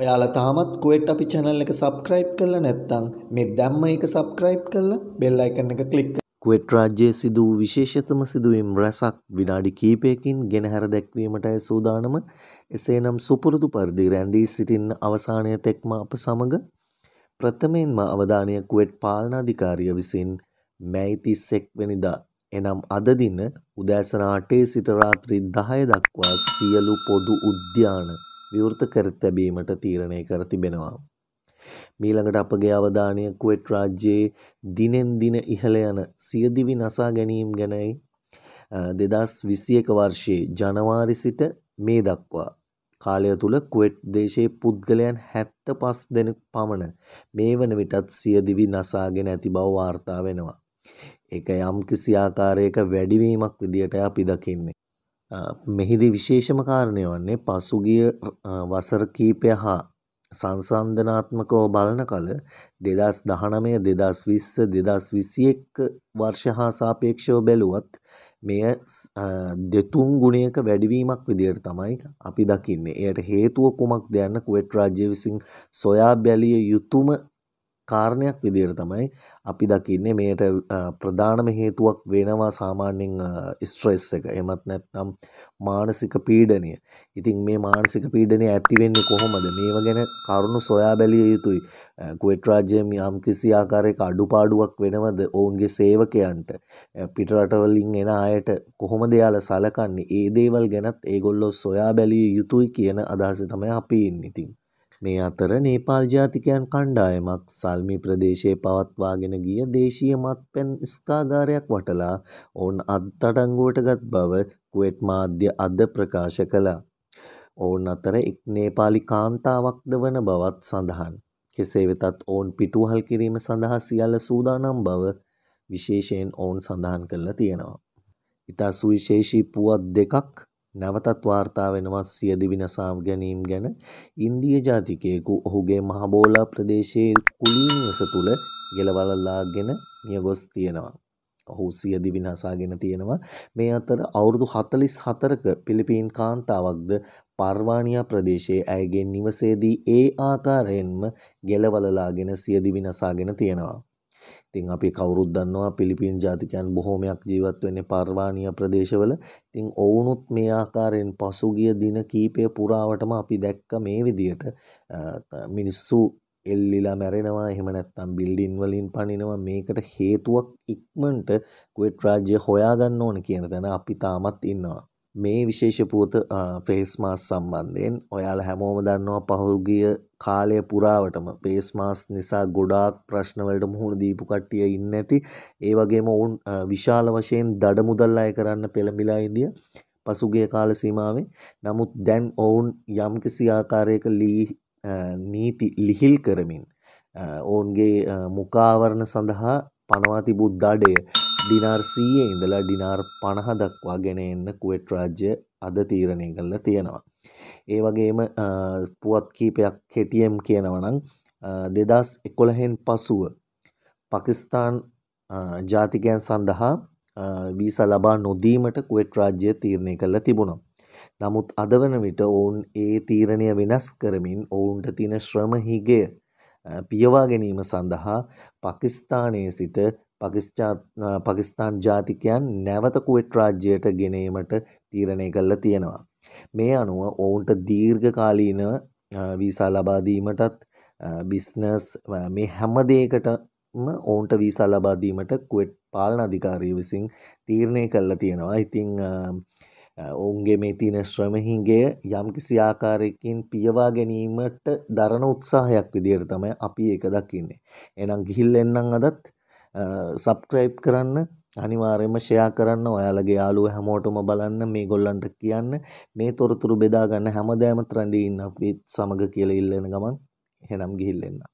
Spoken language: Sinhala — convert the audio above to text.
ඔයාලා තාමත් කුවෙට් අපි channel එක subscribe කරලා නැත්නම් මේ දැම්ම එක subscribe කරලා bell icon එක click කුවෙට් රාජ්‍යයේ සිදු වූ විශේෂතම සිදුවීම් රැසක් විනාඩි කිහිපයකින් ගෙනහැර දැක්වීමටයි සූදානම. එසේනම් සුපුරුදු පරිදි රැඳී සිටින්න අවසානය තෙක්ම අප සමග ප්‍රථමයෙන්ම අවධානය කුවෙට් පාලනාධිකාරිය විසින් මැයි 31 වෙනිදා එනම් අද දින උදෑසන 8 සිට රාත්‍රී 10 දක්වා සියලු පොදු උද්‍යාන විවෘත කර තැබීමට තීරණය කර තිබෙනවා. මීළඟට අපගේ අවධානය කුවෙට් රාජ්‍යයේ දිනෙන් දින ඉහළ යන සියදිවි නසා ගැනීම් ගැනයි දෙදස් විසියක වර්ෂයේ ජනවාරි සිට මේ දක්වා කාලය තුළ කුවෙට් දේශයේ පුද්ගලයන් හැත්ත පස් දෙන පමණ මේ වන විටත් සියදිවි නසාගෙන ඇති බව වාර්තා වෙනවා. එක යම් කිසි ආකාරයක වැඩිවීමක් විදිහට අපි දකින්නේ. මෙහිදී විශේෂම කාරණය වන්නේ පසුගිය වසර කීපය හා සංසන්ධනාත්මකව බලන කල දෙදස් දහනමය දෙදස් විස්ස දෙදස් විසි එක්ක වර්ෂ හා සාපේක්ෂව බැලුවත් මෙය දෙතුන් ගුණයක වැඩිවීමක් විදියට තමයි අපි දකින්නේ එයට හේතුව කුමක් දෙයන්න කුවෙට් රාජ්‍ය විසින් සොයා බැලිය යුතුම කාරණයක් විදිහට තමයි අපි දකින්නේ මේට ප්‍රධානම හේතුවක් වෙනවා සාමාන්‍යයෙන් ස්ට්‍රෙස් එක. එමත් නැත්නම් මානසික පීඩනය. ඉතින් මේ මානසික පීඩනය ඇති වෙන්නේ කොහොමද? මේව ගැන කරුණු සොයා බැලිය යුතුයි. කුවේට් රාජ්‍යයෙන් යම්කිසි ආකාරයක අඩුපාඩුවක් වෙනවද ඔවුන්ගේ සේවකයන්ට? පිටරටවලින් එන අයට කොහොමද යාලා සලකන්නේ? ඒ දේවල් ගැනත් ඒගොල්ලෝ සොයා බැලිය යුතුයි කියන අදහස තමයි අපි ඉන්නේ. ඉතින් මේ අතර නේපාල් ජාතිකයන් කණ්ඩායමක් සල්මි ප්‍රදේශයේ පවත්වාගෙන ගිය දේශීය මත්පැන් ස්කාගාරයක් වටලා ඔවුන් අත්අඩංගුවට ගත් බව කුවේට් මාධ්‍ය අද ප්‍රකාශ කළා. ඔවුන් අතර එක් නේපාලි කාන්තාවක්ද වන බවත් සඳහන්. කෙසේ වෙතත් ඔවුන් පිටුවහල් කිරීම සඳහා සියල්ල සූදානම් බව විශේෂයෙන් ඔවුන් සඳහන් කරලා තියෙනවා. ඉතා සුවිශේෂී පුවත් දෙකක් නැවතත් වාර්තා වෙනවා සිය දිවිනසාම් ගැනීම ගැන ඉන්දිය ජාතිකයෙකු ඔහුගේ මහබෝලා ප්‍රදේශයේ කුලී නිවස තුල ගෙලවලලාගෙන මියගොස් තියෙනවා. ඔහු සිය දිවිනසාගෙන තියෙනවා. මේ අතර අවුරුදු 44ක පිලිපීන් කාන්තාවක්ද පර්වාණියා ප්‍රදේශයේ ඇයගේ නිවසේදී ඒ ආකාරයෙන්ම ගෙලවලලාගෙන සිය දිවිනසාගෙන තියෙනවා. ඉතින් අපි කවුරුත් දන්නවා පිලිපීන් ජාතිකයන් බොහෝමයක් ජීවත් වෙන්නේ පර්වාණීය ප්‍රදේශවල. ඉතින් ඔවුනුත් මේ ආකාරයෙන් පසුගිය දින කීපය පුරාවටම අපි දැක්ක මේ විදියට මිනිස්සු එල්ලිලා මැරෙනවා එහෙම නැත්නම් බිල්ඩින් වලින් පනිනවා මේකට හේතුවක් ඉක්මනට කුවේට් රාජ්‍ය හොයාගන්න ඕන කියන තැන අපි තාමත් ඉන්නවා. මේ විශේෂ පුවත ෆේස් මාස් සම්බන්ධයෙන් ඔයාලා හැමෝම දන්නවා පහුගිය කාලය පුරාවටම ෆේස් මාස් නිසා ගොඩාක් ප්‍රශ්නවලට මුහුණ දීපු කට්ටිය ඉන්නේ නැති ඒ වගේම ඔවුන් විශාල වශයෙන් දඩ මුදල් අය කරන්න පෙළඹිලා ඉදිය පසුගිය කාල සීමාවේ නමුත් දැන් ඔවුන් යම්කිසි ආකාරයක ලී නීති ලිහිල් කරමින් ඔවුන්ගේ මුකාවරණ සඳහා පනවා තිබූ දඩය ඩිනාර් සීයේ ඉඳලා ඩිනාර් පණහ දක්වා ගෙන එන්න කුවෙට් රාජ්‍ය අද තීරණය කරලා තියෙනවා. ඒ වගේම පුවත් කීපයක් හෙටියම් කියනවනං දෙදස් එකොළහෙන් පසුව පකිස්තාන් ජාතිකයන් සඳහා වීස ලබා නොදීමට කුවෙට් රාජ්‍ය තීරණය කළ තිබුණා. නමුත් අද වන විට ඔවුන් ඒ තීරණය වෙනස් කරමින් ඔවුන්ට තින ශ්‍රමහිගය පියවා ගැනීම සඳහා පකිස්ථානයේ සිට පකිස්තාන් ජාතිකයන් නැවත කුවෙට් රාජ්‍යයට ගෙනීමට තීරණය කළා තියෙනවා. මේ අනුව ඔවුන්ට දීර්ඝකාලීන වීසා ලබා දීමටත් බිස්නස් මේ හැම දෙයකටම ඔවුන්ට වීසා ලබා දීමට කුවෙට් පාලන අධිකාරිය විසින් තීරණය කළා තියෙනවා. ඉතින් ඔවුන්ගේ මේ තියෙන ශ්‍රමහින්ගය යම්කිසි ආකාරයකින් පියවා ගැනීමට දරන උත්සාහයක් විදිහට තමයි අපි ඒක දකින්නේ. එහෙනම් ගිහිල් එන්නම් අදත් සබ්ක්‍රයිබ් කරන්න අනිවාර්යම ෂෙයා කරන්න ඔයාලගේ යාළුවෝ හැමෝටම බලන්න මේගොල්ලන්ට කියන්න මේ තොරතුරු බෙදා ගන්න හැමදාම ත්‍රැඳී ඉන්න අපිත් සමග කියලා ඉල්ලන ගමන් එහෙනම් ගිහිල්ලා එන්න